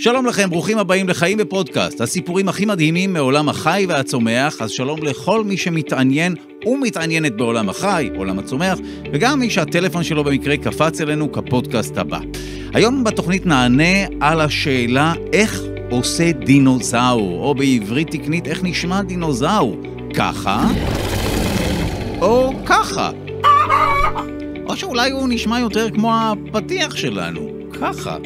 שלום לכם, ברוכים הבאים לחיים בפודקאסט, הסיפורים הכי מדהימים מעולם החי והצומח, אז שלום לכל מי שמתעניין ומתעניינת בעולם החי, עולם הצומח, וגם מי שהטלפון שלו במקרה קפץ אלינו כפודקאסט הבא. היום בתוכנית נענה על השאלה איך עושה דינוזאור, או בעברית תקנית איך נשמע דינוזאור, ככה או ככה. או שאולי הוא נשמע יותר כמו הפתיח שלנו, ככה.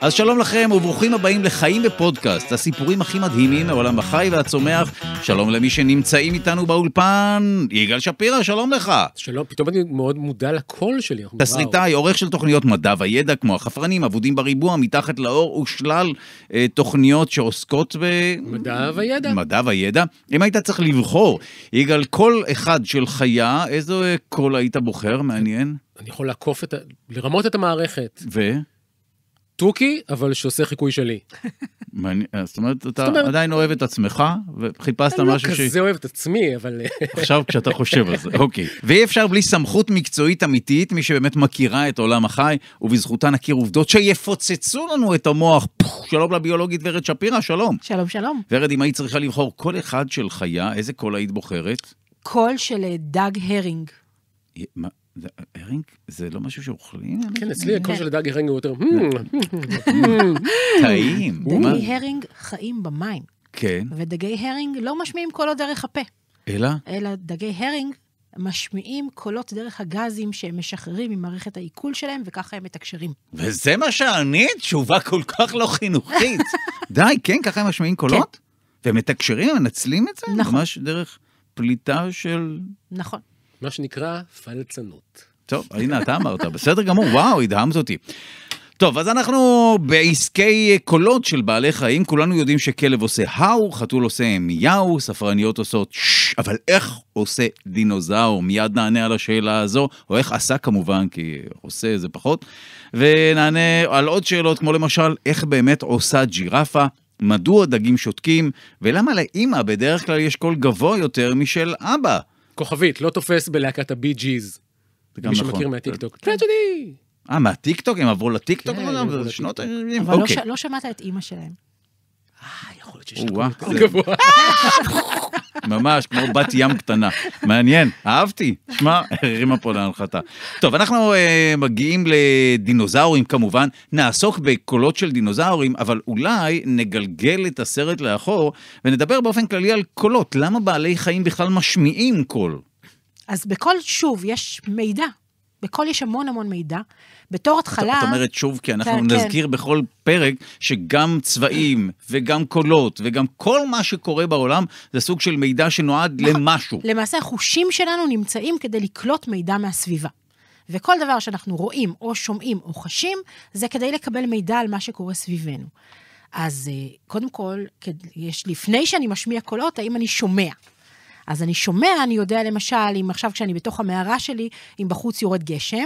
אז שלום לכם וברוכים הבאים לחיים בפודקאסט, הסיפורים הכי מדהימים מעולם החי והצומח. שלום למי שנמצאים איתנו באולפן, יגאל שפירא, שלום לך. שלום, פתאום אני מאוד מודע לקול שלי. תסריטאי, עורך של תוכניות מדע וידע כמו החפרנים, אבודים בריבוע, מתחת לאור ושלל אה, תוכניות שעוסקות ב... מדע וידע. מדע וידע. אם היית צריך לבחור, יגאל, קול אחד של חיה, איזה אה, קול היית בוחר? מעניין. אני יכול לעקוף את ה... לרמות את המערכת. ו? תוכי, אבל שעושה חיקוי שלי. אה, זאת אומרת, אתה עדיין אוהב את עצמך, וחיפשת לא משהו ש... אני לא כזה אוהב את עצמי, אבל... עכשיו כשאתה חושב על זה, אוקיי. ואי אפשר בלי סמכות מקצועית אמיתית, מי שבאמת מכירה את עולם החי, ובזכותה נכיר עובדות שיפוצצו לנו את המוח. שלום לביולוגית ורד שפירא, שלום. שלום, שלום. ורד, אם היית צריכה לבחור קול אחד של חיה, איזה קול היית בוחרת? קול של אה, דג הרינג. הרינג זה לא משהו שאוכלים? כן, אצלי הכל של דג הרינג הוא יותר... לא. טעים. דגי הרינג חיים במים. כן. ודגי הרינג לא משמיעים קולות דרך הפה. אלא? אלא דגי הרינג משמיעים קולות דרך הגזים שהם משחררים ממערכת העיכול שלהם, וככה הם מתקשרים. וזה מה שאני? תשובה כל כך לא חינוכית. די, כן? ככה הם משמיעים קולות? כן. והם מתקשרים, הם מנצלים את זה? נכון. ממש דרך פליטה של... נכון. מה שנקרא פלצנות. טוב, הנה, אתה אמרת, בסדר גמור, וואו, הדהמת אותי. טוב, אז אנחנו בעסקי קולות של בעלי חיים, כולנו יודעים שכלב עושה האו, חתול עושה מיהו, ספרניות עושות ששש, אבל איך עושה דינוזאור? מיד נענה על השאלה הזו, או איך עשה כמובן, כי עושה זה פחות, ונענה על עוד שאלות, כמו למשל, איך באמת עושה ג'ירפה, מדוע דגים שותקים, ולמה לאימא בדרך כלל יש קול גבוה יותר משל אבא? כוכבית, לא תופס בלהקת הבי ג'יז. מי שמכיר נכון. מהטיקטוק. טרג'די! כן. אה, מהטיקטוק? הם עברו לטיקטוק? כן, לא הם עברו לטיקטוק. אבל לא, אוקיי. לא שמעת את אימא שלהם. שיש לה כוח גבוה. ממש כמו בת ים קטנה. מעניין, אהבתי. שמע, הרימה פה להנחתה. טוב, אנחנו uh, מגיעים לדינוזאורים כמובן, נעסוק בקולות של דינוזאורים, אבל אולי נגלגל את הסרט לאחור ונדבר באופן כללי על קולות. למה בעלי חיים בכלל משמיעים קול? אז בכל, שוב, יש מידע בכל יש המון המון מידע. בתור התחלה... את אומרת שוב, כי אנחנו כן, כן. נזכיר כן. בכל פרק שגם צבעים וגם קולות וגם כל מה שקורה בעולם זה סוג של מידע שנועד נכון. למשהו. למעשה החושים שלנו נמצאים כדי לקלוט מידע מהסביבה. וכל דבר שאנחנו רואים או שומעים או חשים, זה כדי לקבל מידע על מה שקורה סביבנו. אז אה, קודם כל, יש לפני שאני משמיע קולות, האם אני שומע? אז אני שומע, אני יודע למשל, אם עכשיו כשאני בתוך המערה שלי, אם בחוץ יורד גשם,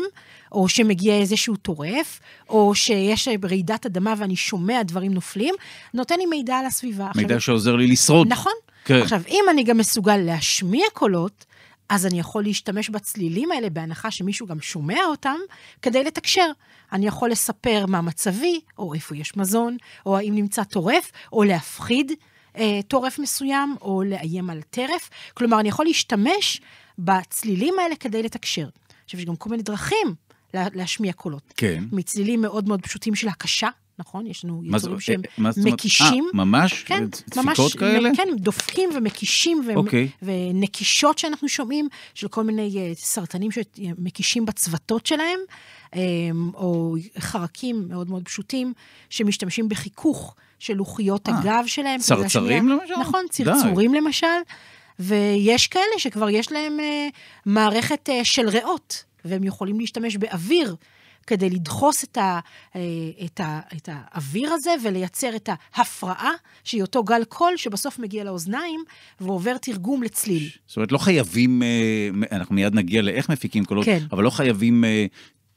או שמגיע איזשהו טורף, או שיש רעידת אדמה ואני שומע דברים נופלים, נותן לי מידע על הסביבה. מידע עכשיו, שעוזר לי לשרוד. נכון. כן. עכשיו, אם אני גם מסוגל להשמיע קולות, אז אני יכול להשתמש בצלילים האלה, בהנחה שמישהו גם שומע אותם, כדי לתקשר. אני יכול לספר מה מצבי, או איפה יש מזון, או האם נמצא טורף, או להפחיד. אה, טורף מסוים, או לאיים על טרף. כלומר, אני יכול להשתמש בצלילים האלה כדי לתקשר. עכשיו, יש גם כל מיני דרכים לה, להשמיע קולות. כן. מצלילים מאוד מאוד פשוטים של הקשה. נכון? יש לנו יצורים אה, שהם מקישים. אה, ממש? כן, דפיקות כאלה? כן, דופקים ומקישים, ו- אוקיי. ונקישות שאנחנו שומעים, של כל מיני אה, סרטנים שמקישים בצוותות שלהם. אמ, או חרקים מאוד מאוד פשוטים, שמשתמשים בחיכוך של לוחיות אה, הגב שלהם. צרצרים למשל? נכון, צרצורים למשל. ויש כאלה שכבר יש להם אה, מערכת אה, של ריאות, והם יכולים להשתמש באוויר כדי לדחוס את, ה, את, ה, את האוויר הזה ולייצר את ההפרעה, שהיא אותו גל קול שבסוף מגיע לאוזניים ועובר תרגום לצליל. זאת אומרת, לא חייבים, אנחנו מיד נגיע לאיך מפיקים קולות, כן. אבל לא חייבים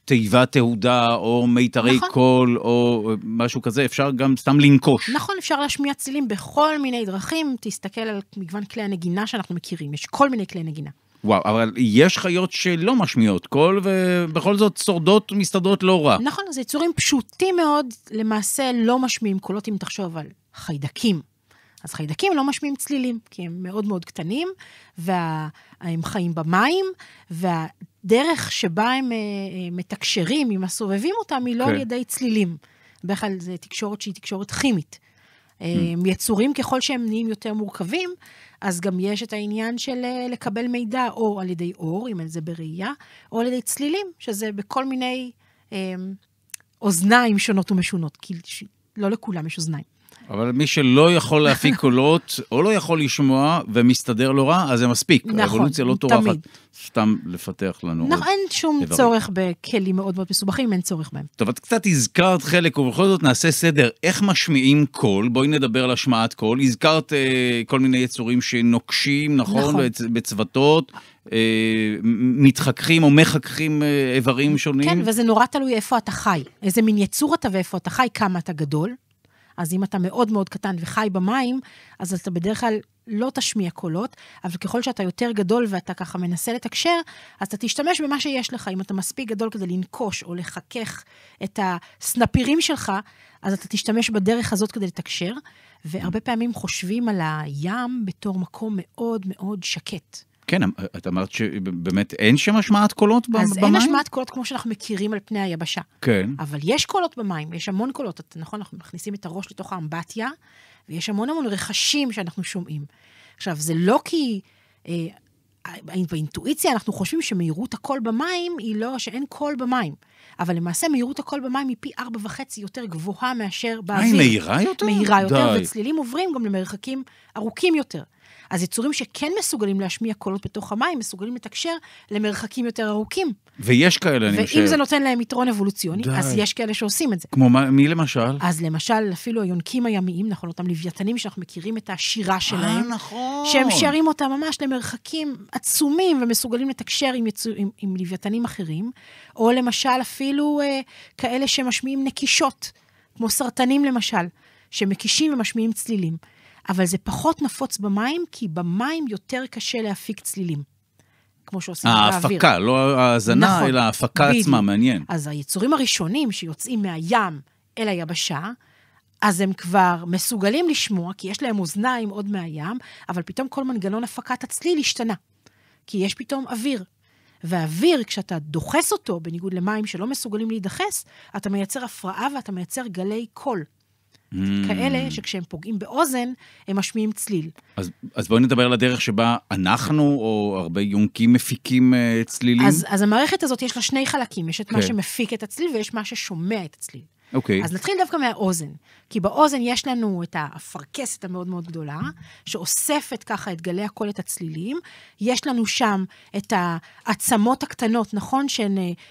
תיבת תהודה, או מיתרי נכון. קול, או משהו כזה, אפשר גם סתם לנקוש. נכון, אפשר להשמיע צלילים בכל מיני דרכים. תסתכל על מגוון כלי הנגינה שאנחנו מכירים, יש כל מיני כלי נגינה. וואו, אבל יש חיות שלא משמיעות קול, ובכל זאת שורדות מסתדרות לא רע. נכון, אז יצורים פשוטים מאוד, למעשה לא משמיעים קולות, אם תחשוב על חיידקים. אז חיידקים לא משמיעים צלילים, כי הם מאוד מאוד קטנים, והם וה... חיים במים, וה... הדרך שבה הם אה, אה, מתקשרים, אם מסובבים אותם, היא לא כן. על ידי צלילים. בדרך כלל זו תקשורת שהיא תקשורת כימית. אה, mm. יצורים ככל שהם נהיים יותר מורכבים, אז גם יש את העניין של לקבל מידע או על ידי אור, אם זה בראייה, או על ידי צלילים, שזה בכל מיני אה, אוזניים שונות ומשונות, כי לא לכולם יש אוזניים. אבל מי שלא יכול להפיק קולות, או לא יכול לשמוע, ומסתדר לא רע, אז זה מספיק. נכון, האבולוציה לא טורחת סתם לפתח לנו. נכון, אין שום דבר. צורך בכלים מאוד מאוד מסובכים, אין צורך בהם. טוב, את קצת הזכרת חלק, ובכל זאת נעשה סדר. איך משמיעים קול? בואי נדבר על השמעת קול. הזכרת אה, כל מיני יצורים שנוקשים, נכון? נכון. בצ, בצוותות. אה, מתחככים או מחככים אה, איברים שונים. כן, וזה נורא תלוי איפה אתה חי. איזה מין יצור אתה ואיפה אתה חי, כמה אתה גדול, אז אם אתה מאוד מאוד קטן וחי במים, אז אתה בדרך כלל לא תשמיע קולות, אבל ככל שאתה יותר גדול ואתה ככה מנסה לתקשר, אז אתה תשתמש במה שיש לך. אם אתה מספיק גדול כדי לנקוש או לחכך את הסנפירים שלך, אז אתה תשתמש בדרך הזאת כדי לתקשר, והרבה פעמים חושבים על הים בתור מקום מאוד מאוד שקט. כן, אמ, אה, את אמרת שבאמת אין שם השמעת קולות אז במים? אז אין השמעת קולות כמו שאנחנו מכירים על פני היבשה. כן. אבל יש קולות במים, יש המון קולות. את, נכון, אנחנו מכניסים את הראש לתוך האמבטיה, ויש המון המון רכשים שאנחנו שומעים. עכשיו, זה לא כי... אה, אה באינטואיציה אנחנו חושבים שמהירות הקול במים היא לא, שאין קול במים. אבל למעשה מהירות הקול במים היא פי ארבע וחצי יותר גבוהה מאשר באוויר. מה, אה, היא מהירה יותר? מהירה יותר, די. וצלילים עוברים גם למרחקים ארוכים יותר. אז יצורים שכן מסוגלים להשמיע קולות בתוך המים, מסוגלים לתקשר למרחקים יותר ארוכים. ויש כאלה, אני חושב. ואם זה נותן להם יתרון אבולוציוני, די. אז יש כאלה שעושים את זה. כמו מה, מי למשל? אז למשל, אפילו היונקים הימיים, נכון, אותם לוויתנים שאנחנו מכירים את השירה אה, שלהם. אה, נכון. שהם שרים אותה ממש למרחקים עצומים ומסוגלים לתקשר עם, יצור, עם, עם לוויתנים אחרים. או למשל, אפילו אה, כאלה שמשמיעים נקישות, כמו סרטנים למשל, שמקישים ומשמיעים צלילים. אבל זה פחות נפוץ במים, כי במים יותר קשה להפיק צלילים. כמו שעושים באוויר. ההפקה, לא ההאזנה, נכון, אלא ההפקה בדיוק. עצמה, מעניין. אז היצורים הראשונים שיוצאים מהים אל היבשה, אז הם כבר מסוגלים לשמוע, כי יש להם אוזניים עוד מהים, אבל פתאום כל מנגנון הפקת הצליל השתנה. כי יש פתאום אוויר. והאוויר, כשאתה דוחס אותו, בניגוד למים שלא מסוגלים להידחס, אתה מייצר הפרעה ואתה מייצר גלי קול. Mm. כאלה שכשהם פוגעים באוזן, הם משמיעים צליל. אז, אז בואי נדבר על הדרך שבה אנחנו, או הרבה יונקים מפיקים uh, צלילים. אז, אז המערכת הזאת יש לה שני חלקים, יש את okay. מה כן. שמפיק את הצליל ויש מה ששומע את הצליל. אוקיי. Okay. אז נתחיל דווקא מהאוזן, כי באוזן יש לנו את האפרכסת המאוד מאוד גדולה, שאוספת ככה את גלי הקול, את הצלילים. יש לנו שם את העצמות הקטנות, נכון? שיש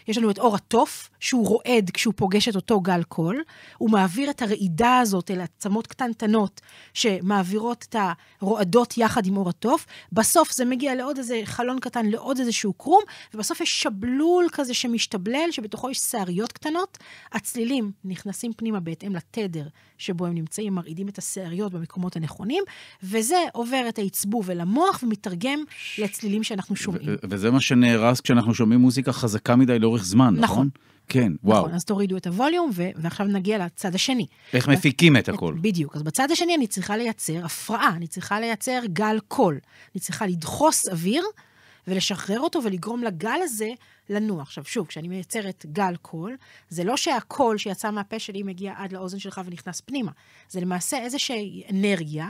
אה, לנו את אור התוף, שהוא רועד כשהוא פוגש את אותו גל קול. הוא מעביר את הרעידה הזאת אל עצמות קטנטנות, שמעבירות את הרועדות יחד עם אור התוף. בסוף זה מגיע לעוד איזה חלון קטן, לעוד איזשהו קרום, ובסוף יש שבלול כזה שמשתבלל, שבתוכו יש שעריות קטנות. הצלילים נכנסים פנימה בהתאם לתדר שבו הם נמצאים, מרעידים את השאריות במקומות הנכונים, וזה עובר את העצבוב אל המוח ומתרגם לצלילים שאנחנו שומעים. ו- וזה מה שנהרס כשאנחנו שומעים מוזיקה חזקה מדי לאורך זמן, נכון? נכון. כן, וואו. נכון, אז תורידו את הווליום, ו- ועכשיו נגיע לצד השני. איך ו- מפיקים את הכל. בדיוק. אז בצד השני אני צריכה לייצר הפרעה, אני צריכה לייצר גל קול. אני צריכה לדחוס אוויר ולשחרר אותו ולגרום לגל הזה לנוע. עכשיו, שוב, כשאני מייצרת גל קול, זה לא שהקול שיצא מהפה שלי מגיע עד לאוזן שלך ונכנס פנימה. זה למעשה איזושהי אנרגיה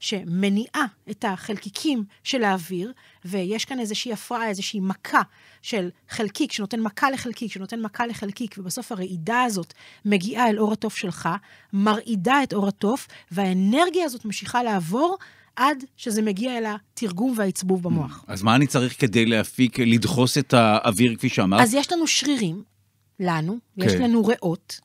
שמניעה את החלקיקים של האוויר, ויש כאן איזושהי הפרעה, איזושהי מכה של חלקיק, שנותן מכה לחלקיק, שנותן מכה לחלקיק, ובסוף הרעידה הזאת מגיעה אל אור התוף שלך, מרעידה את אור התוף, והאנרגיה הזאת ממשיכה לעבור עד שזה מגיע אל התרגום והעצבוב במוח. אז מה אני צריך כדי להפיק, לדחוס את האוויר, כפי שאמרת? אז יש לנו שרירים, לנו, כן. יש לנו ריאות.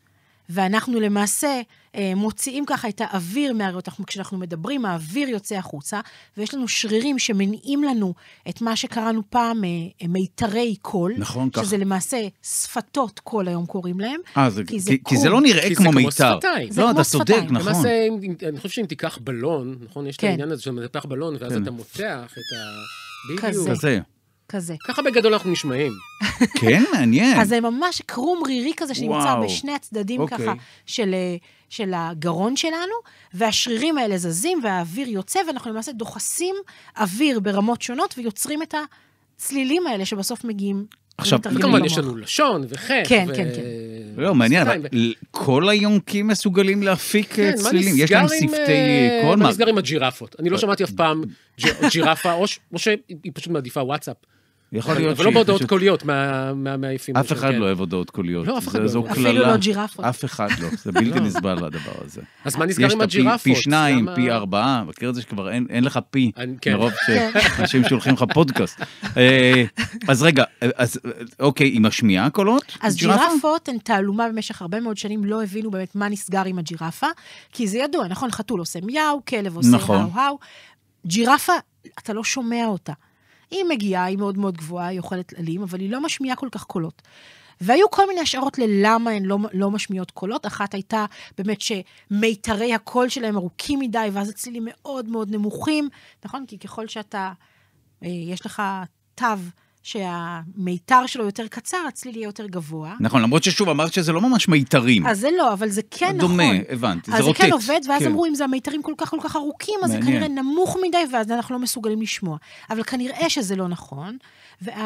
ואנחנו למעשה אה, מוציאים ככה את האוויר מהריאות. אנחנו, כשאנחנו מדברים, האוויר יוצא החוצה, ויש לנו שרירים שמניעים לנו את מה שקראנו פעם אה, אה מיתרי קול. נכון, ככה. שזה כך. למעשה שפתות קול היום קוראים להם. אה, זה, כי, זה כי, קול, כי זה לא נראה כי כמו מיתר. כי זה לא, כמו שפתיים. לא, אתה צודק, נכון. למעשה, אם, אני חושב שאם תיקח בלון, נכון? יש כן. את העניין הזה שאתה מפתח בלון, ואז כן. אתה מותח את ה... בדיוק. כזה. כזה. ככה בגדול אנחנו נשמעים. כן, מעניין. אז זה ממש קרום רירי כזה שנמצא וואו. בשני הצדדים okay. אוקיי. ככה של, אה, של הגרון שלנו, והשרירים האלה זזים והאוויר יוצא, ואנחנו למעשה דוחסים אוויר ברמות שונות ויוצרים את הצלילים האלה שבסוף מגיעים עכשיו, כמובן יש לנו לשון וחטא. כן, ו... כן, כן. לא, מעניין, אבל כל היונקים מסוגלים להפיק אה, כן, צלילים. יש להם שפתי אה, קול. מה נסגר עם הג'ירפות? אני לא שמעתי אף פעם ג'ירפה, או שהיא פשוט מעדיפה וואטסאפ. יכול להיות אבל לא בהודעות קוליות מהמעיפים. אף אחד לא אוהב הודעות קוליות. לא, אף אחד לא. זו קללה. אפילו לא ג'ירפות. אף אחד לא, זה בלתי לא. נסבל הדבר הזה. אז מה נסגר עם הג'ירפות? יש פי שניים, פי ארבעה, מכיר את זה שכבר אין לך פי, כן. מרוב שאנשים כן. שולחים לך פודקאסט. אה, אז רגע, אז אוקיי, היא משמיעה קולות? אז ג'ירפות הן תעלומה במשך הרבה מאוד שנים, לא הבינו באמת מה נסגר עם הג'ירפה, כי זה ידוע, נכון? חתול עושה מיהו, כלב עושה נכון. האו ג'ירפה, אתה לא שומע אותה. היא מגיעה, היא מאוד מאוד גבוהה, היא אוכלת עלים, אבל היא לא משמיעה כל כך קולות. והיו כל מיני השערות ללמה הן לא, לא משמיעות קולות. אחת הייתה באמת שמיתרי הקול שלהם ארוכים מדי, ואז הצלילים מאוד מאוד נמוכים, נכון? כי ככל שאתה, אה, יש לך תו שהמיתר שלו יותר קצר, הצליל יהיה יותר גבוה. נכון, למרות ששוב אמרת שזה לא ממש מיתרים. אז זה לא, אבל זה כן דומה, נכון. דומה, הבנתי, זה רוטט. אז זה כן עובד, ואז כן. אמרו, אם זה המיתרים כל כך כל כך ארוכים, אז מעניין. זה כנראה נמוך מדי, ואז אנחנו לא מסוגלים לשמוע. אבל כנראה שזה לא נכון,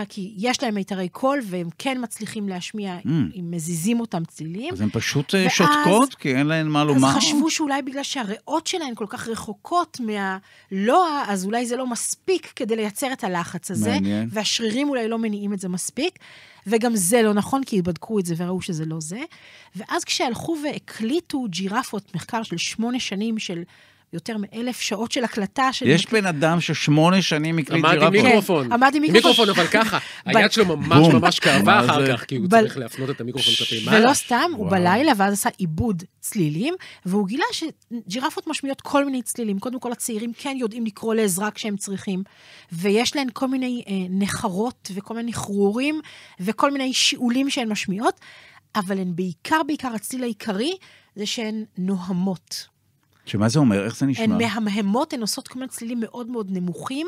כי יש להם מיתרי קול, והם כן מצליחים להשמיע, mm. אם מזיזים אותם צלילים. אז הן פשוט אה, ואז, שותקות, כי אין להן מה לומר. אז חשבו שאולי בגלל שהריאות שלהן כל כך רחוקות מהלוע, אז אולי זה לא מספיק כדי לייצר את הלחץ הזה, מעניין. והשרירים המחקרים אולי לא מניעים את זה מספיק, וגם זה לא נכון, כי בדקו את זה וראו שזה לא זה. ואז כשהלכו והקליטו ג'ירפות, מחקר של שמונה שנים של יותר מאלף שעות של הקלטה של... יש בן אדם ששמונה שנים הקליט ג'ירפות. עמד עם מיקרופון. כן, עמד עם מיקרופון, מיקרופון, אבל ככה. היד שלו ממש ממש כאבה אחר כך, כי הוא צריך להפנות את המיקרופון כלפי מעלה. ולא סתם, הוא בלילה ואז עשה עיבוד צלילים, והוא גילה שג'ירפות משמיעות כל מיני צלילים. קודם כל, הצעירים כן יודעים לקרוא לעזרה כשהם צריכים, ויש להם כל מיני אה, נחרות וכל מיני חרורים וכל מיני שיעולים שהן משמיעות, אבל הן בעיקר, בעיקר, הצליל העיקרי זה שהן נוהמות. שמה זה אומר? איך זה נשמע? הן מהמהמות, הן עושות כל מיני צלילים מאוד מאוד נמוכים,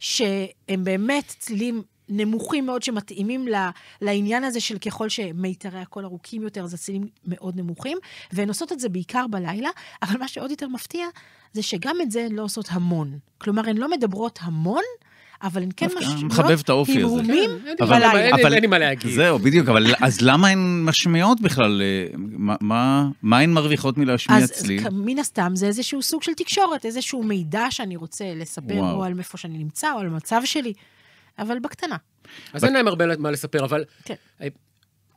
שהם באמת צלילים נמוכים מאוד שמתאימים ל, לעניין הזה של ככל שמיתרי הקול ארוכים יותר, זה צלילים מאוד נמוכים, והן עושות את זה בעיקר בלילה, אבל מה שעוד יותר מפתיע, זה שגם את זה הן לא עושות המון. כלומר, הן לא מדברות המון, אבל הן כן משמיעות מחבב את האופי הזה. הרהומים בלילה. אבל אין לי מה להגיד. זהו, בדיוק, אבל אז למה הן משמיעות בכלל? אה, מה הן מרוויחות מלהשמיע אצלי? אז מן הסתם זה איזשהו סוג של תקשורת, איזשהו מידע שאני רוצה לספר, או על איפה שאני נמצא, או על המצב שלי, אבל בקטנה. אז אין להם הרבה מה לספר, אבל כן.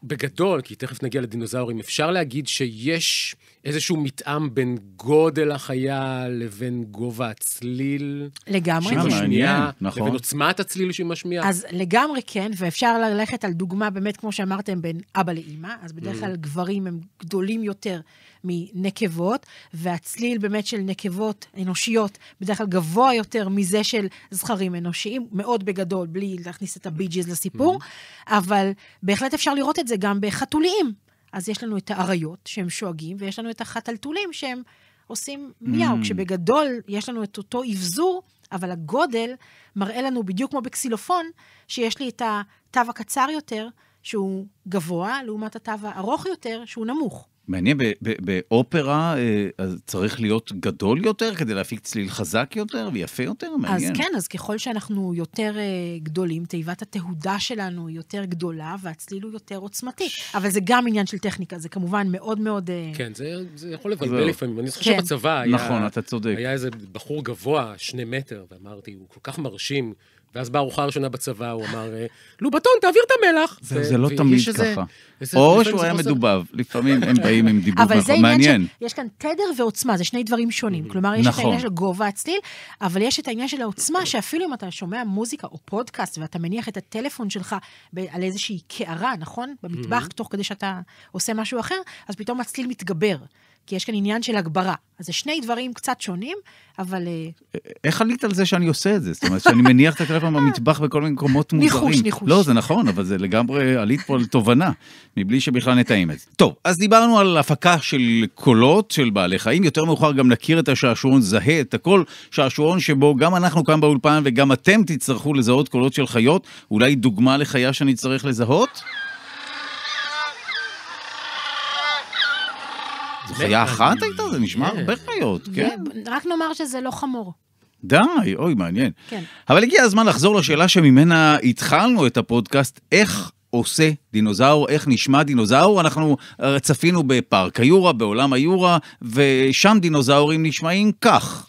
בגדול, כי תכף נגיע לדינוזאורים, אפשר להגיד שיש איזשהו מתאם בין גודל החיה לבין גובה הצליל. לגמרי. שהיא משמיעה, נכון. לבין עוצמת הצליל שהיא משמיעה. אז לגמרי כן, ואפשר ללכת על דוגמה, באמת, כמו שאמרתם, בין אבא לאימא, אז בדרך mm. כלל גברים הם גדולים יותר. מנקבות, והצליל באמת של נקבות אנושיות בדרך כלל גבוה יותר מזה של זכרים אנושיים, מאוד בגדול, בלי להכניס את הביג'יז לסיפור, mm-hmm. אבל בהחלט אפשר לראות את זה גם בחתוליים. אז יש לנו את האריות שהם שואגים, ויש לנו את החתלתולים שהם עושים מיהו, mm-hmm. כשבגדול יש לנו את אותו אבזור. אבל הגודל מראה לנו, בדיוק כמו בקסילופון, שיש לי את התו הקצר יותר, שהוא גבוה, לעומת התו הארוך יותר, שהוא נמוך. מעניין, באופרה אה, צריך להיות גדול יותר כדי להפיק צליל חזק יותר ויפה יותר? מעניין. אז כן, אז ככל שאנחנו יותר אה, גדולים, תיבת התהודה שלנו היא יותר גדולה והצליל הוא יותר עוצמתי. אבל זה גם עניין של טכניקה, זה כמובן מאוד מאוד... אה, כן, זה, יכול לבלבל לפעמים. אני זוכר כן. שבצבא נכון, היה... נכון, אתה צודק. היה איזה בחור גבוה, שני מטר, ואמרתי, הוא כל כך מרשים. ואז בארוחה הראשונה בצבא הוא אמר, אה, לובטון, תעביר את המלח. זה לא תמיד ככה. או שהוא היה מדובב, לפעמים הם באים עם דיבוב מעניין. יש כאן תדר ועוצמה, זה שני דברים שונים. נכון. כלומר, יש את נכון. העניין של גובה הצליל, אבל יש את העניין של העוצמה, שאפילו אם אתה שומע מוזיקה או פודקאסט ואתה מניח את הטלפון שלך על איזושהי קערה, נכון? במטבח, mm-hmm. תוך כדי שאתה עושה משהו אחר, אז פתאום הצליל מתגבר. כי יש כאן עניין של הגברה. אז זה שני דברים קצת שונים, אבל... אה, איך עלית על זה שאני עושה את זה? זאת אומרת, שאני מניח את הטלפון במטבח בכל מיני מקומות מוזרים. ניחוש, ניחוש. לא, זה נכון, אבל זה לגמרי, עלית פה על תובנה, מבלי שבכלל נתאם את זה. טוב, אז דיברנו על הפקה של קולות של בעלי חיים, יותר מאוחר גם נכיר את השעשועון זהה, את הכל שעשועון שבו גם אנחנו כאן באולפן וגם אתם תצטרכו לזהות קולות של חיות, אולי דוגמה לחיה שאני צריך לזהות? זו חיה אחת הייתה? זה נשמע כן. הרבה חיות, כן. רק נאמר שזה לא חמור. די, אוי, מעניין. כן. אבל הגיע הזמן לחזור לשאלה שממנה התחלנו את הפודקאסט, איך עושה דינוזאור, איך נשמע דינוזאור. אנחנו אה, צפינו בפארק היורה, בעולם היורה, ושם דינוזאורים נשמעים כך.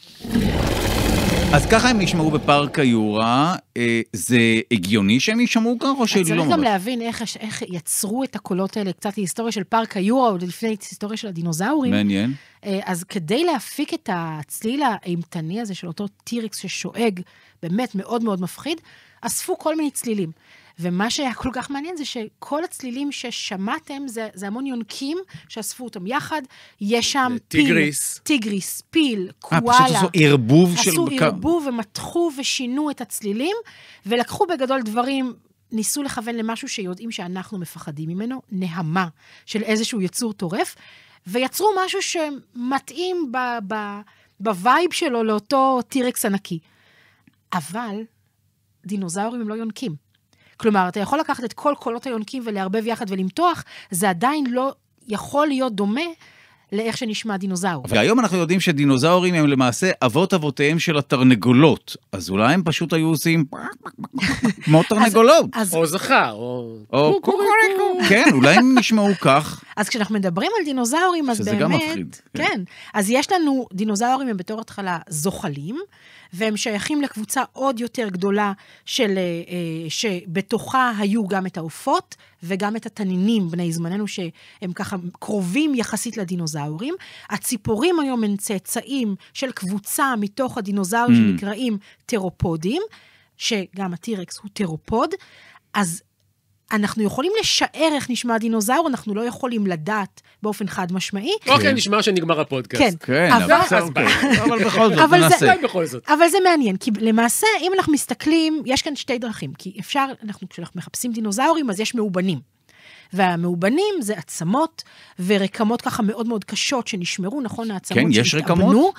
אז ככה הם נשמעו בפארק היורה, אה, זה הגיוני שהם יישמעו כך או שלא? צריך לא גם להבין איך, יצרו את הקולות האלה, קצת היסטוריה של פארק היורה, עוד לפני היסטוריה של הדינוזאורים. מעניין. אה, אז כדי להפיק את הצליל האימתני הזה של אותו טירקס ששואג, באמת מאוד מאוד מפחיד, אספו כל מיני צלילים. ומה שהיה כל כך מעניין זה שכל הצלילים ששמעתם, זה, זה המון יונקים שאספו אותם יחד. יש שם טיגריס. פיל. טיגריס. טיגריס, פיל, קוואלה. פשוט עשו ערבוב של... עשו ערבוב ומתחו ושינו את הצלילים, ולקחו בגדול דברים ניסו לכוון למשהו שיודעים שאנחנו מפחדים ממנו, נהמה של איזשהו יצור טורף, ויצרו משהו שמתאים ב- ב- בווייב שלו לאותו טירקס ענקי. אבל דינוזאורים הם לא יונקים. כלומר, אתה יכול לקחת את כל קולות היונקים ולערבב יחד ולמתוח, זה עדיין לא יכול להיות דומה לאיך שנשמע דינוזאור. והיום אנחנו יודעים שדינוזאורים הם למעשה אבות אבותיהם של התרנגולות, אז אולי הם פשוט היו עושים כמו תרנגולות. או זכר, או קוקוריקו. כן, אולי הם נשמעו כך. אז כשאנחנו מדברים על דינוזאורים, אז באמת... שזה גם מפחיד. כן. כן, אז יש לנו, דינוזאורים הם בתור התחלה זוחלים. והם שייכים לקבוצה עוד יותר גדולה של, אה, אה, שבתוכה היו גם את העופות וגם את התנינים בני זמננו, שהם ככה קרובים יחסית לדינוזאורים. הציפורים היום הם צאצאים של קבוצה מתוך הדינוזאורים mm. שנקראים טרופודים, שגם הטירקס הוא טרופוד. אז אנחנו יכולים לשער איך נשמע דינוזאור, אנחנו לא יכולים לדעת באופן חד משמעי. אוקיי, נשמע שנגמר הפודקאסט. כן, כן אבל אוקיי. בכל זאת, ננסה. אבל זה מעניין, כי למעשה, אם אנחנו מסתכלים, יש כאן שתי דרכים, כי אפשר, אנחנו כשאנחנו מחפשים דינוזאורים, אז יש מאובנים. והמאובנים זה עצמות ורקמות ככה מאוד מאוד קשות שנשמרו, נכון? כן, העצמות כן, יש רקמות. שהתאבנו.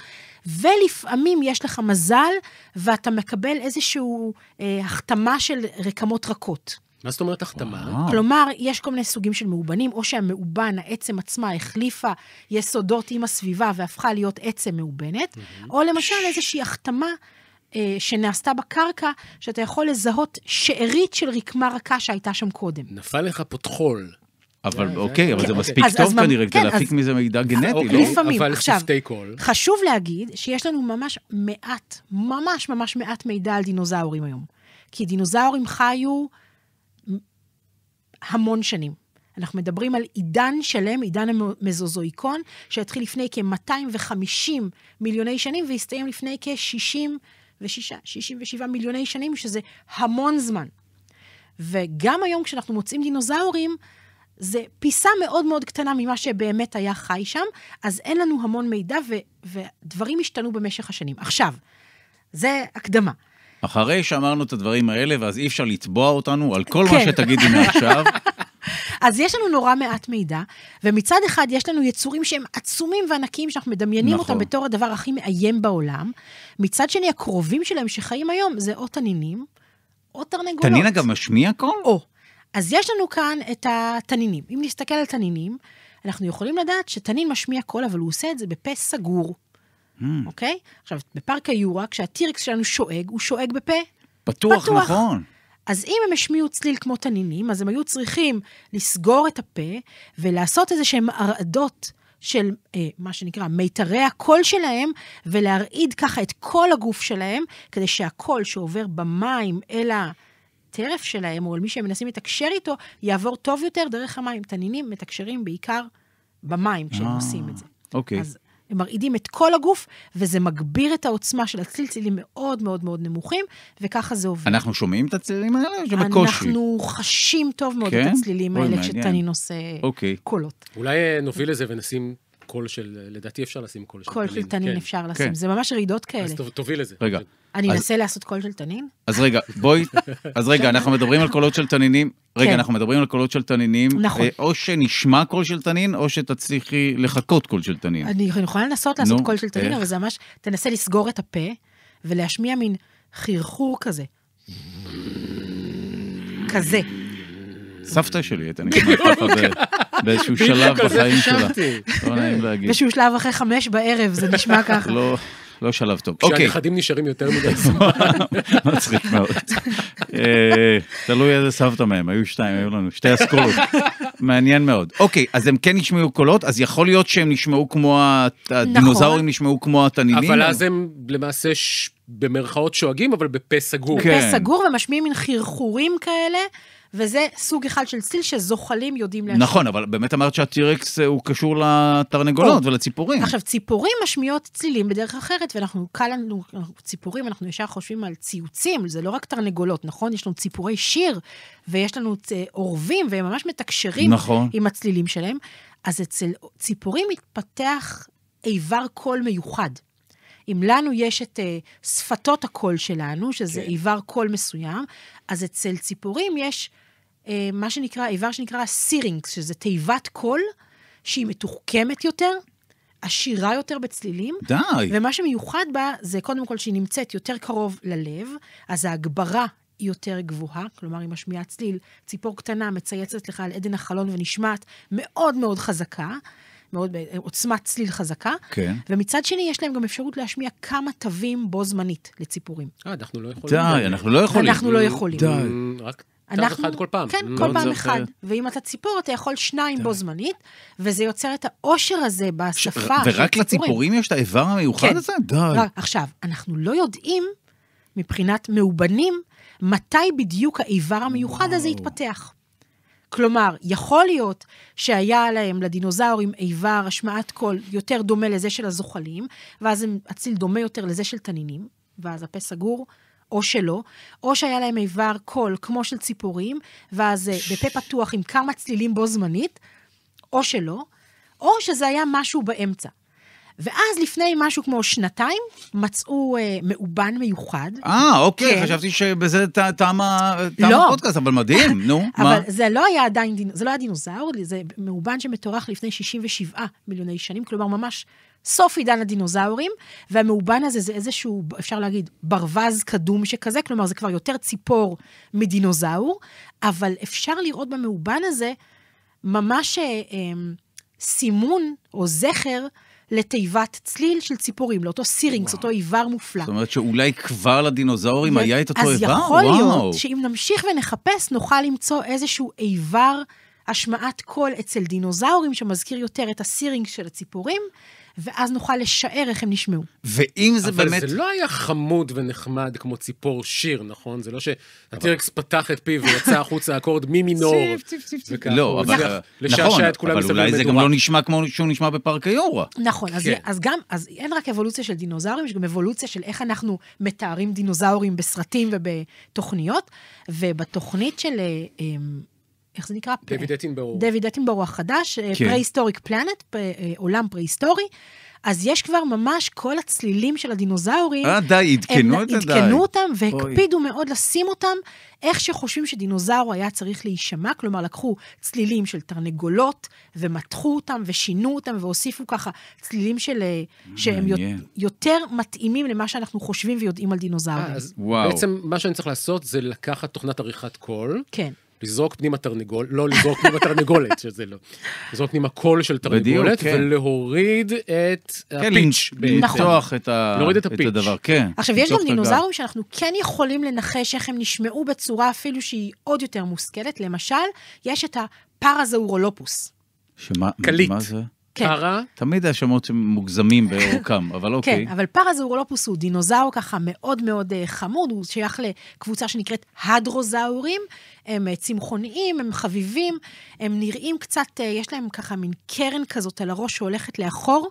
ולפעמים יש לך מזל ואתה מקבל איזושהי אה, החתמה של רקמות רכות. מה זאת אומרת החתמה? כלומר, יש כל מיני סוגים של מאובנים, או שהמאובן, העצם עצמה, החליפה יסודות עם הסביבה והפכה להיות עצם מאובנת, mm-hmm. או למשל איזושהי החתמה אה, שנעשתה בקרקע, שאתה יכול לזהות שארית של רקמה רכה שהייתה שם קודם. נפל לך פותחול. אבל yeah, אה, אוקיי, yeah, אבל כן, זה okay. אוקיי. מספיק אז, טוב אז, כנראה כדי כן, להפיק אז... מזה מידע אה, גנטי, okay, אוקיי, לא? לפעמים. אבל עכשיו, חשוב להגיד שיש לנו ממש מעט, ממש ממש מעט מידע על דינוזאורים היום. כי דינוזאורים חיו... המון שנים. אנחנו מדברים על עידן שלם, עידן המזוזואיקון, שהתחיל לפני כ-250 מיליוני שנים והסתיים לפני כ-67 66 מיליוני שנים, שזה המון זמן. וגם היום כשאנחנו מוצאים דינוזאורים, זה פיסה מאוד מאוד קטנה ממה שבאמת היה חי שם, אז אין לנו המון מידע ו- ודברים השתנו במשך השנים. עכשיו, זה הקדמה. אחרי שאמרנו את הדברים האלה, ואז אי אפשר לתבוע אותנו על כל כן. מה שתגידי מעכשיו. אז יש לנו נורא מעט מידע, ומצד אחד יש לנו יצורים שהם עצומים וענקיים, שאנחנו מדמיינים נכון. אותם בתור הדבר הכי מאיים בעולם. מצד שני, הקרובים שלהם שחיים היום זה או תנינים, או תרנגולות. תנין אגב משמיע קול? או. אז יש לנו כאן את התנינים. אם נסתכל על תנינים, אנחנו יכולים לדעת שתנין משמיע קול, אבל הוא עושה את זה בפה סגור. Mm. אוקיי? עכשיו, בפארק היורה, כשהטירקס שלנו שואג, הוא שואג בפה פתוח. פתוח, נכון. אז אם הם השמיעו צליל כמו תנינים, אז הם היו צריכים לסגור את הפה ולעשות איזה שהם הרעדות של אה, מה שנקרא מיתרי הקול שלהם, ולהרעיד ככה את כל הגוף שלהם, כדי שהקול שעובר במים אל הטרף שלהם, או אל מי שהם מנסים לתקשר איתו, יעבור טוב יותר דרך המים. תנינים מתקשרים בעיקר במים כשהם אה, עושים את זה. אוקיי. אז הם מרעידים את כל הגוף, וזה מגביר את העוצמה של הצלצילים מאוד מאוד מאוד נמוכים, וככה זה עובד. אנחנו שומעים את הצלילים האלה? בקושי. אנחנו חשים טוב מאוד כן? את הצלילים האלה מעניין. כשטני נושא אוקיי. קולות. אולי אה, נוביל לזה ונשים קול של, לדעתי אפשר לשים קול של תנין. קול של תנין כן. אפשר לשים, כן. זה ממש רעידות כאלה. אז תוביל לזה. רגע. אני אנסה לעשות קול של תנין? אז רגע, בואי, אז רגע, אנחנו מדברים על קולות של תנינים. רגע, כן. אנחנו מדברים על קולות של תנינים. נכון. אה, או שנשמע קול של תנין, או שתצליחי לחכות קול של תנין. אני יכולה לנסות לעשות קול של תנין, אבל זה ממש, תנסה לסגור את הפה ולהשמיע מין חרחור כזה. כזה. סבתא שלי הייתה נשמעת ככה. באיזשהו שלב בחיים שלה. לא נעים להגיד. באיזשהו שלב אחרי חמש בערב, זה נשמע ככה. לא לא שלב טוב. אוקיי. כשהנכדים נשארים יותר מדי זמן. מצחיק מאוד. אה, תלוי איזה סבתא מהם, היו שתיים, היו לנו שתי אסכולות. מעניין מאוד. אוקיי, אז הם כן נשמעו קולות, אז יכול להיות שהם נשמעו כמו, נכון. הדינוזאורים נשמעו כמו התנינים. אבל אז הם למעשה במרכאות שואגים, אבל בפה סגור. כן. בפה כן. סגור ומשמיעים מין חרחורים כאלה. וזה סוג אחד של צליל שזוחלים יודעים להשמיע. נכון, אבל באמת אמרת שהטירקס אה, הוא קשור לתרנגולות או. ולציפורים. עכשיו, ציפורים משמיעות צלילים בדרך אחרת, ואנחנו, קל לנו, ציפורים, אנחנו ישר חושבים על ציוצים, זה לא רק תרנגולות, נכון? יש לנו ציפורי שיר, ויש לנו אה, עורבים, והם ממש מתקשרים נכון. עם הצלילים שלהם. אז אצל ציפורים מתפתח איבר קול מיוחד. אם לנו יש את uh, שפתות הקול שלנו, שזה כן. איבר קול מסוים, אז אצל ציפורים יש uh, מה שנקרא, איבר שנקרא סירינג, שזה תיבת קול, שהיא מתוחכמת יותר, עשירה יותר בצלילים. די. ומה שמיוחד בה זה קודם כל שהיא נמצאת יותר קרוב ללב, אז ההגברה יותר גבוהה, כלומר היא משמיעה צליל, ציפור קטנה מצייצת לך על עדן החלון ונשמעת מאוד מאוד חזקה. מאוד אה, עוצמת צליל חזקה. כן. ומצד שני, יש להם גם אפשרות להשמיע כמה תווים בו זמנית לציפורים. אה, אנחנו לא יכולים. די, אנחנו לא יכולים. אנחנו לא יכולים. די. Mm, רק תו אחד כל פעם. כן, mm, כל לא פעם אחד. ואם אתה ציפור, אתה יכול שניים בו זמנית, וזה יוצר את העושר הזה בשפה. ורק לציפורים יש את האיבר המיוחד כן. הזה? די. לא, עכשיו, אנחנו לא יודעים, מבחינת מאובנים, מתי בדיוק האיבר המיוחד הזה יתפתח. כלומר, יכול להיות שהיה להם, לדינוזאורים, איבר, השמעת קול יותר דומה לזה של הזוחלים, ואז הם, הציל דומה יותר לזה של תנינים, ואז הפה סגור, או שלא, או שהיה להם איבר קול כמו של ציפורים, ואז אה, בפה פתוח עם כמה צלילים בו זמנית, או שלא, או שזה היה משהו באמצע. ואז לפני משהו כמו שנתיים, מצאו אה, מאובן מיוחד. אה, אוקיי, כן. חשבתי שבזה ת, תם לא. הפודקאסט, אבל מדהים, נו, אבל מה? אבל זה לא היה עדיין, זה לא היה דינוזאור, זה מאובן שמטורח לפני 67 מיליוני שנים, כלומר ממש סוף עידן הדינוזאורים, והמאובן הזה זה איזשהו, אפשר להגיד, ברווז קדום שכזה, כלומר זה כבר יותר ציפור מדינוזאור, אבל אפשר לראות במאובן הזה ממש אה, אה, סימון או זכר לתיבת צליל של ציפורים, לאותו סירינגס, אותו איבר מופלא. זאת אומרת שאולי כבר לדינוזאורים י... היה את אותו אז איבר? אז יכול וואו. להיות שאם נמשיך ונחפש, נוכל למצוא איזשהו איבר השמעת קול אצל דינוזאורים, שמזכיר יותר את הסירינגס של הציפורים. ואז נוכל לשער איך הם נשמעו. ואם זה אבל באמת... אבל זה לא היה חמוד ונחמד כמו ציפור שיר, נכון? זה לא שהטירקס אבל... פתח את פיו ויצא החוצה אקורד מי מינור. ציפ, ציפ, ציפ, ציפ. לא, אבל... נכון, לשעשע את כולם אבל אולי זה גם לא נשמע כמו שהוא נשמע בפארק היורה. נכון, כן. אז גם, אז אין רק אבולוציה של דינוזאורים, יש גם אבולוציה של איך אנחנו מתארים דינוזאורים בסרטים ובתוכניות, ובתוכנית של... אה, אה, איך זה נקרא? דויד אטינברו. דויד אטינברו החדש, אה, כן. פרה-היסטוריק כן. פלנט, אה, עולם פרה-היסטורי. אז יש כבר ממש כל הצלילים של הדינוזאורים. אה, די, עדכנו את זה, די. עדכנו אותם והקפידו אוי. מאוד לשים אותם איך שחושבים שדינוזאור היה צריך להישמע. כלומר, לקחו צלילים של תרנגולות ומתחו אותם ושינו אותם והוסיפו ככה צלילים של... אה, שהם יותר מתאימים למה שאנחנו חושבים ויודעים על דינוזאורים. אז וואו. בעצם מה שאני צריך לעשות זה לקחת תוכנת עריכת קול. כן. לזרוק פנימה תרנגולת, לא לזרוק פנימה תרנגולת, שזה לא, לזרוק פנימה קול של תרנגולת, כן. ולהוריד את כן, הפיץ'. למתוח את, ה... להוריד את, הפיץ'. הדבר, כן. עכשיו, יש גם דינוזאורים שאנחנו כן יכולים לנחש איך הם נשמעו בצורה אפילו שהיא עוד יותר מושכלת. למשל, יש את הפרזאורולופוס. שמה, קליט. מה זה? כן. פרה? תמיד יש שמות שמוגזמים באורכם, אבל כן, אוקיי. כן, אבל פרה זה אורלופוס, הוא לא דינוזאור ככה מאוד מאוד אה, חמוד, הוא שייך לקבוצה שנקראת הדרוזאורים. הם אה, צמחוניים, הם חביבים, הם נראים קצת, אה, יש להם ככה מין קרן כזאת על הראש שהולכת לאחור.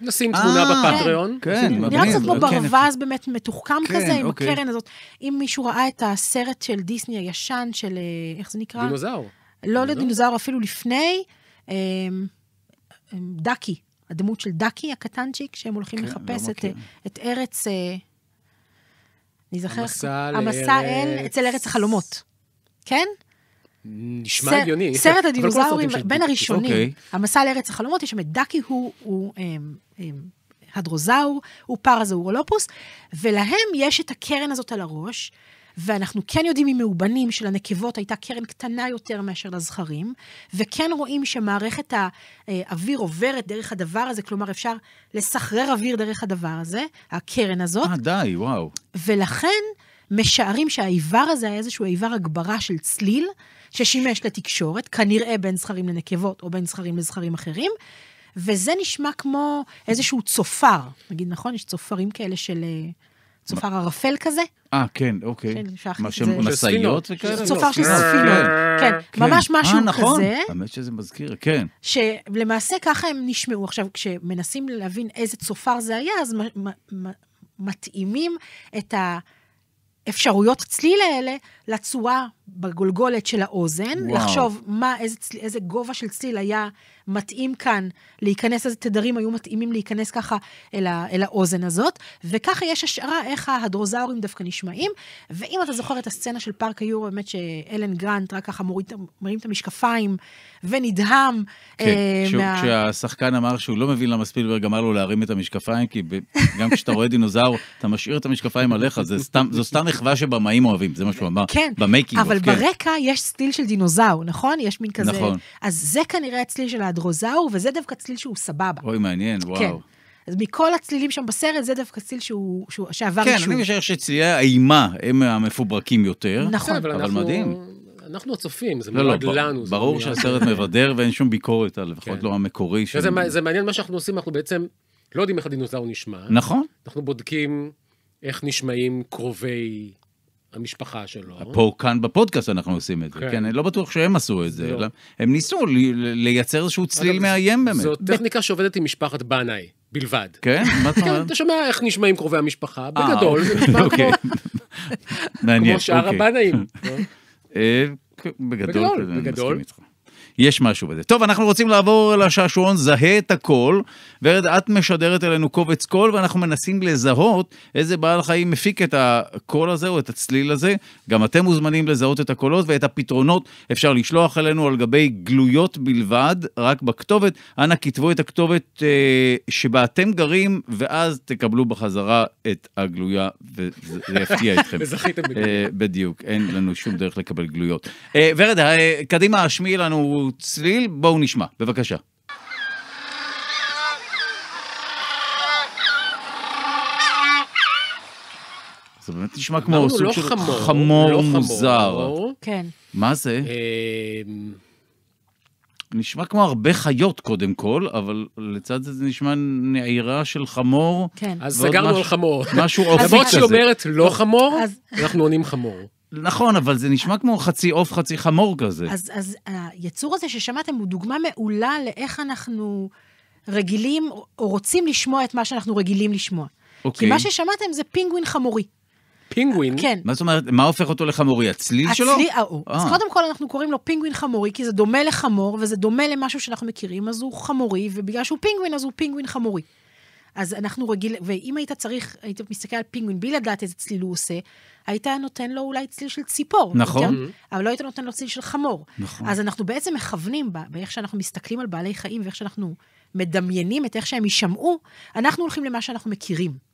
נשים תמונה בפטריון. כן, מגניב. נראה קצת כמו אוקיי, ברווז באמת מתוחכם כן, כזה, עם אוקיי. הקרן הזאת. אם מישהו ראה את הסרט של דיסני הישן, של, איך זה נקרא? דינוזאור. לא לדינוזאור, אפילו לפני. אמ, דאקי, הדמות של דאקי הקטנצ'יק, שהם הולכים כן, לא לחפש לא את, את ארץ... אה, אני זוכר... המסע, המסע לארץ... אל... אצל ארץ החלומות, כן? נשמע ס... הגיוני. סרט הדינוזאורים, בין הראשונים, אוקיי. המסע לארץ החלומות, יש שם את דקי, הוא, הוא הם, אמ, הם, אמ, הדרוזאור, הוא פרזאורולופוס, ולהם יש את הקרן הזאת על הראש, ואנחנו כן יודעים ממאובנים שלנקבות הייתה קרן קטנה יותר מאשר לזכרים, וכן רואים שמערכת האוויר עוברת דרך הדבר הזה, כלומר אפשר לסחרר אוויר דרך הדבר הזה, הקרן הזאת. אה, די, וואו. ולכן משערים שהאיבר הזה היה איזשהו איבר הגברה של צליל, ששימש לתקשורת, כנראה בין זכרים לנקבות או בין זכרים לזכרים אחרים. וזה נשמע כמו איזשהו צופר, נגיד, נכון? יש צופרים כאלה של אה, צופר ערפל כזה. אה, כן, אוקיי. כן, מה שהם נשאיות וכאלה? צופר של ספינות, כן. לא, כן. כן. ממש אה, משהו נכון. כזה. נכון, האמת שזה מזכיר, כן. שלמעשה ככה הם נשמעו. עכשיו, כשמנסים להבין איזה צופר זה היה, אז מתאימים את האפשרויות הצליל האלה לצורה בגולגולת של האוזן, וואו. לחשוב מה, איזה, צל, איזה גובה של צליל היה מתאים כאן להיכנס, איזה תדרים היו מתאימים להיכנס ככה אל, ה, אל האוזן הזאת, וככה יש השערה איך ההדרוזאורים דווקא נשמעים. ואם אתה זוכר את הסצנה של פארק היורו, באמת שאלן גרנט רק ככה מוריד, מרים את המשקפיים ונדהם. כן, אה, שהוא, מה... כשהשחקן אמר שהוא לא מבין למה ספילברג אמר לו להרים את המשקפיים, כי ב... גם כשאתה רואה דינוזאור, אתה משאיר את המשקפיים עליך, סתם, זו סתם מחווה שבמאים אוהבים, זה מה שהוא אמר. כן, במייקינג. אבל אבל כן. ברקע יש צליל של דינוזאור, נכון? יש מין כזה... נכון. אז זה כנראה הצליל של האדרוזאור, וזה דווקא צליל שהוא סבבה. אוי, מעניין, כן. וואו. כן. אז מכל הצלילים שם בסרט, זה דווקא צליל שהוא, שהוא, שעבר כן, אישור. אני משער שצלילי האימה הם המפוברקים יותר. נכון. אבל, אבל אנחנו... מדהים. אנחנו הצופים, זה לא, לא מועד לא, לנו. ברור שהסרט מבדר ואין שום ביקורת על, לפחות כן. לא המקורי. של... זה, זה מעניין מה שאנחנו עושים, אנחנו בעצם לא יודעים איך הדינוזאור נשמע. נכון. אנחנו בודקים איך נשמעים קרובי המשפחה שלו. פה כאן בפודקאסט אנחנו עושים את זה, כן, כן? אני לא בטוח שהם עשו את זה, לא. הם ניסו לייצר איזשהו צליל מאיים באמת. זו טכניקה שעובדת עם משפחת בנאי בלבד. כן? מה זאת כן, אומרת? אתה שומע איך נשמעים קרובי המשפחה, אה, בגדול זה אוקיי. נשמע אוקיי. כמו שאר אוקיי. הבנאים. לא? אה, בגדול, בגדול. יש משהו בזה. טוב, אנחנו רוצים לעבור לשעשועון זהה את הכל. ורד, את משדרת אלינו קובץ קול, ואנחנו מנסים לזהות איזה בעל חיים מפיק את הקול הזה או את הצליל הזה. גם אתם מוזמנים לזהות את הקולות ואת הפתרונות אפשר לשלוח אלינו על גבי גלויות בלבד, רק בכתובת. אנא כתבו את הכתובת אה, שבה אתם גרים, ואז תקבלו בחזרה את הגלויה, וזה יפתיע אתכם. וזכיתם אה, בגלויה. בדיוק, אין לנו שום דרך לקבל גלויות. אה, ורד, אה, קדימה, השמיעי לנו צליל, בואו נשמע, בבקשה. זה באמת נשמע כמו סוג לא של חמור, חמור לא מוזר. כן. מה זה? אה, נשמע כמו הרבה חיות קודם כל, אבל לצד זה זה נשמע נעירה של חמור. כן. אז סגרנו מש... על חמור. משהו אופי כזה. למרות שהיא אומרת לא חמור, אנחנו עונים חמור. נכון, אבל זה נשמע כמו חצי עוף, חצי חמור כזה. אז, אז היצור הזה ששמעתם הוא דוגמה מעולה לאיך אנחנו רגילים, או רוצים לשמוע את מה שאנחנו רגילים לשמוע. אוקיי. כי מה ששמעתם זה פינגווין חמורי. פינגווין? כן. מה זאת אומרת, מה הופך אותו לחמורי? הצליל הצלי, שלו? הצליל, ההוא. אה. אז אה. קודם כל אנחנו קוראים לו פינגווין חמורי, כי זה דומה לחמור, וזה דומה למשהו שאנחנו מכירים, אז הוא חמורי, ובגלל שהוא פינגווין, אז הוא פינגווין חמורי. אז אנחנו רגיל, ואם היית צריך, היית מסתכל על פינגווין בלי לדעת איזה צליל הוא עושה, היית נותן לו אולי צליל של ציפור. נכון. יותר, כן? mm-hmm. אבל לא היית נותן לו צליל של חמור. נכון. אז אנחנו בעצם מכוונים בה, באיך שאנחנו מסתכלים על בעלי חיים ואיך שאנחנו מדמיינים את איך שהם יישמעו, אנחנו הולכים למה שאנחנו מכירים.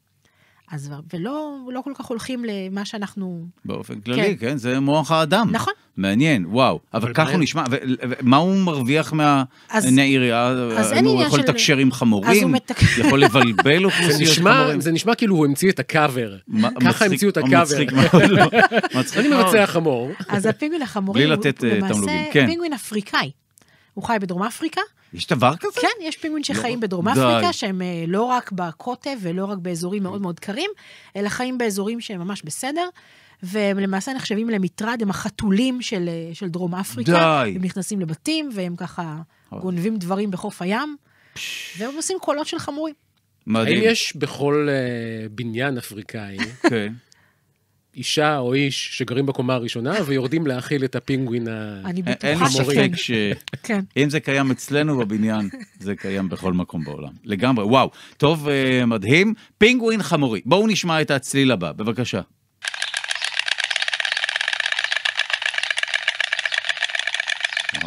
אז ולא לא כל כך הולכים למה שאנחנו... באופן כללי, כן, כן זה מוח האדם. נכון. מעניין, וואו. אבל ככה הוא נשמע, ומה הוא מרוויח אז, אין עניין של... הוא יכול לתקשר עם חמורים? יכול לבלבל אוכלוסיות חמורים? זה נשמע כאילו הוא המציא את הקאבר. ככה המציאו את הקאבר. מצחיק לא? מאוד. אני מבצע חמור. אז הפינגווין החמורי, בלי לתת אה, תמלוגים, כן. פינגווין אפריקאי. הוא חי בדרום אפריקה. יש דבר כזה? כן, יש פינגווין לא. שחיים לא, בדרום אפריקה, שהם אה, לא רק בקוטב ולא רק באזורים מאוד מאוד קרים, אלא חיים באזורים שהם ממש בסדר. והם למעשה נחשבים למטרד, הם החתולים של, אה, של דרום אפריקה. די. הם נכנסים לבתים, והם ככה גונבים דברים בחוף הים, פש... והם עושים קולות של חמורים. מדהים. האם יש בכל uh, בניין אפריקאי, כן. אישה או איש שגרים בקומה הראשונה ויורדים להאכיל את הפינגווין החמורי. אין בטוחה שכן. אין ספק שאם כן. זה קיים אצלנו בבניין, זה קיים בכל מקום בעולם. לגמרי, וואו. טוב, אה, מדהים. פינגווין חמורי. בואו נשמע את הצליל הבא, בבקשה.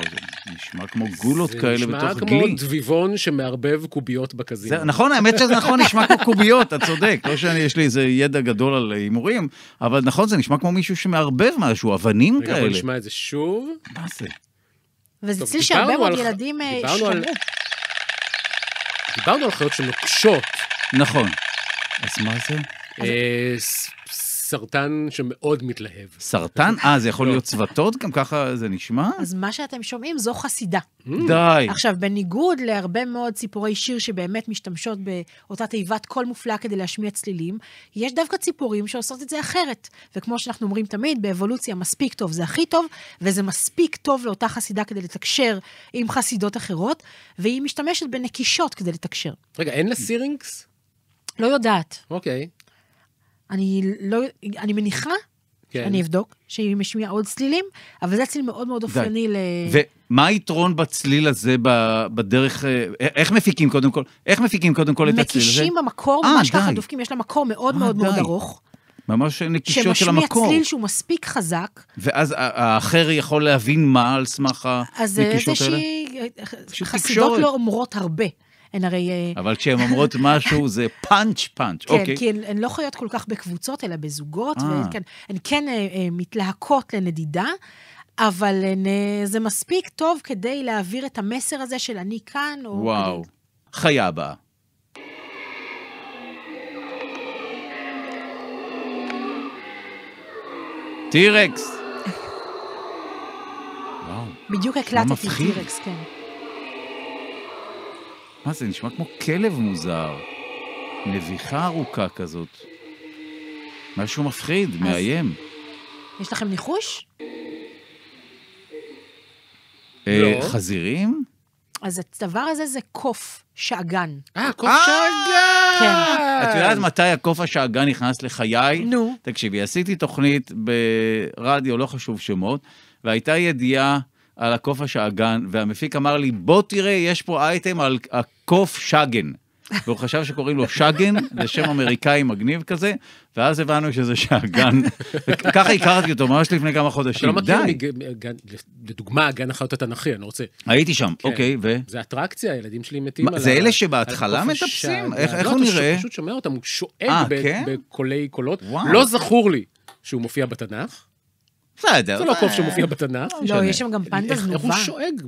האוזן. נשמע כמו גולות כאלה בתוך גלי. זה נשמע כמו דביבון שמערבב קוביות בקזינה. נכון, האמת שזה נכון, נשמע כמו קוביות, אתה צודק. לא שיש לי איזה ידע גדול על הימורים, אבל נכון, זה נשמע כמו מישהו שמערבב משהו, אבנים רגע, כאלה. רגע, בוא נשמע את זה שוב. מה זה? וזה אצלי שהרבה מאוד ילדים שחררו. אה, דיברנו על חיות שנוקשות. נכון. אז מה זה? אה, סרטן שמאוד מתלהב. סרטן? אה, זה יכול לא. להיות צוותות? גם ככה זה נשמע? אז מה שאתם שומעים זו חסידה. Mm. די. עכשיו, בניגוד להרבה מאוד ציפורי שיר שבאמת משתמשות באותה תיבת קול מופלאה כדי להשמיע צלילים, יש דווקא ציפורים שעושות את זה אחרת. וכמו שאנחנו אומרים תמיד, באבולוציה מספיק טוב זה הכי טוב, וזה מספיק טוב לאותה חסידה כדי לתקשר עם חסידות אחרות, והיא משתמשת בנקישות כדי לתקשר. רגע, אין לה סירינקס? לא יודעת. אוקיי. Okay. אני לא, אני מניחה כן. אני אבדוק, שהיא משמיעה עוד צלילים, אבל זה צליל מאוד מאוד אופייני ל... ומה היתרון בצליל הזה בדרך, אה, איך מפיקים קודם כל, איך מפיקים קודם כל את הצליל הזה? מקישים במקור, אה, ממש ככה דופקים, יש לה מקור מאוד 아, אה, מאוד די. מאוד ארוך. ממש נקישות של המקור. שמשמיע צליל שהוא מספיק חזק. ואז האחר יכול להבין מה על סמך הנקישות האלה? אז זה שהיא... חסידות לא אומרות הרבה. הן הרי... אה, אבל כשהן אומרות משהו, זה פאנץ' פאנץ', כן, אוקיי. כי הן, הן לא חיות כל כך בקבוצות, אלא בזוגות, 아. אה. והן כן, הן כן אה, מתלהקות לנדידה, אבל הן, זה מספיק טוב כדי להעביר את המסר הזה של אני כאן, או... וואו, כדי... חיה הבאה. טירקס. בדיוק לא הקלטתי טירקס, כן. מה זה נשמע כמו כלב מוזר. נביחה ארוכה כזאת. משהו מפחיד, אז... מאיים. יש לכם ניחוש? אה, לא. חזירים? אז הדבר הזה זה קוף שאגן. אה, קוף אה, שאגן! כן. את יודעת מתי הקוף השאגן נכנס לחיי? נו. תקשיבי, עשיתי תוכנית ברדיו, לא חשוב שמות, והייתה ידיעה על הקוף השאגן, והמפיק אמר לי, בוא תראה, יש פה אייטם על הקוף שאגן. והוא חשב שקוראים לו שאגן, זה שם אמריקאי מגניב כזה, ואז הבנו שזה שאגן. ככה הכרתי אותו ממש לפני כמה חודשים. אתה לא מכיר, לדוגמה, הגן החיות התנ"כי, אני לא רוצה... הייתי שם, כן. אוקיי, ו... זה אטרקציה, הילדים שלי מתים על... זה אלה שבהתחלה מטפסים? איך לא, הוא נראה? פשוט שומע אותם, הוא שואג אה, כן? בקולי קולות. לא זכור לי שהוא מופיע בתנ"ך. בסדר. זה לא הקוף אה, שמופיע בתנ"ך. לא, לא יש שם גם פנדה זנובה. איך הוא שואג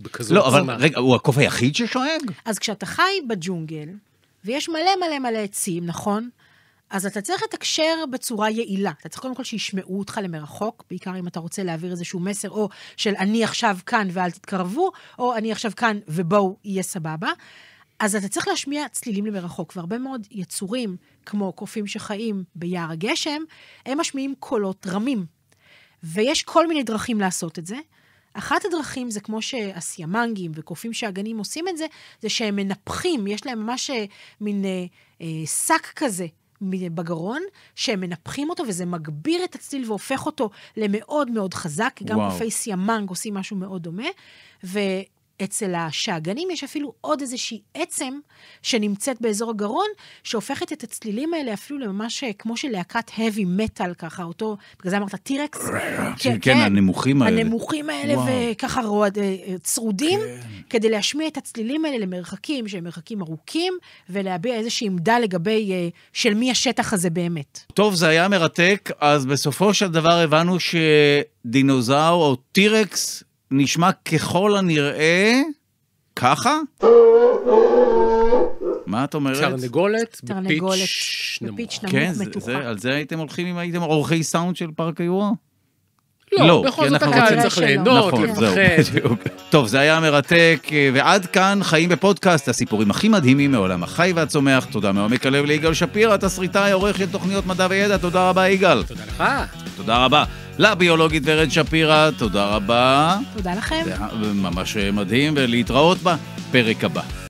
בכזאת זמן? לא, אבל רגע, הוא הקוף היחיד ששואג? אז כשאתה חי בג'ונגל, ויש מלא מלא מלא עצים, נכון? אז אתה צריך לתקשר בצורה יעילה. אתה צריך קודם כל שישמעו אותך למרחוק, בעיקר אם אתה רוצה להעביר איזשהו מסר, או של אני עכשיו כאן ואל תתקרבו, או אני עכשיו כאן ובואו, יהיה סבבה. אז אתה צריך להשמיע צלילים למרחוק, והרבה מאוד יצורים, כמו קופים שחיים ביער הגשם, הם משמיעים קולות רמים. ויש כל מיני דרכים לעשות את זה. אחת הדרכים זה כמו שהסיאמנגים וקופים שאגנים עושים את זה, זה שהם מנפחים, יש להם ממש אה, מין אה, אה, שק כזה בגרון, שהם מנפחים אותו, וזה מגביר את הצליל והופך אותו למאוד מאוד חזק, כי גם קופי סיאמנג עושים משהו מאוד דומה. ו... אצל השאגנים יש אפילו עוד איזושהי עצם שנמצאת באזור הגרון, שהופכת את הצלילים האלה אפילו לממש אה, כמו של להקת heavy metal ככה, אותו, בגלל זה אמרת טירקס. כן כן, כן, כן, כן, הנמוכים האלה. הנמוכים האלה וככה רועד, אה, אה, צרודים, כדי להשמיע את הצלילים האלה למרחקים שהם מרחקים ארוכים, ולהביע איזושהי עמדה לגבי של מי השטח הזה באמת. טוב, זה היה מרתק, אז בסופו של דבר הבנו שדינוזאור או טירקס נשמע ככל הנראה ככה? מה את אומרת? תרנגולת בפיץ' נמוך. כן, על זה הייתם הולכים אם הייתם עורכי סאונד של פארק היורו? לא, לא, בכל זאת הקהל צריך נכון, ליהנות, לפחד. נכון, כן. כן. טוב, זה היה מרתק, ועד כאן חיים בפודקאסט, הסיפורים הכי מדהימים מעולם החי והצומח. תודה מעומק הלב ליגאל שפירא, תסריטאי, עורך של תוכניות מדע וידע. תודה רבה, יגאל. תודה לך. תודה רבה לביולוגית ורד שפירא, תודה רבה. תודה לכם. זה ממש מדהים, ולהתראות בפרק הבא.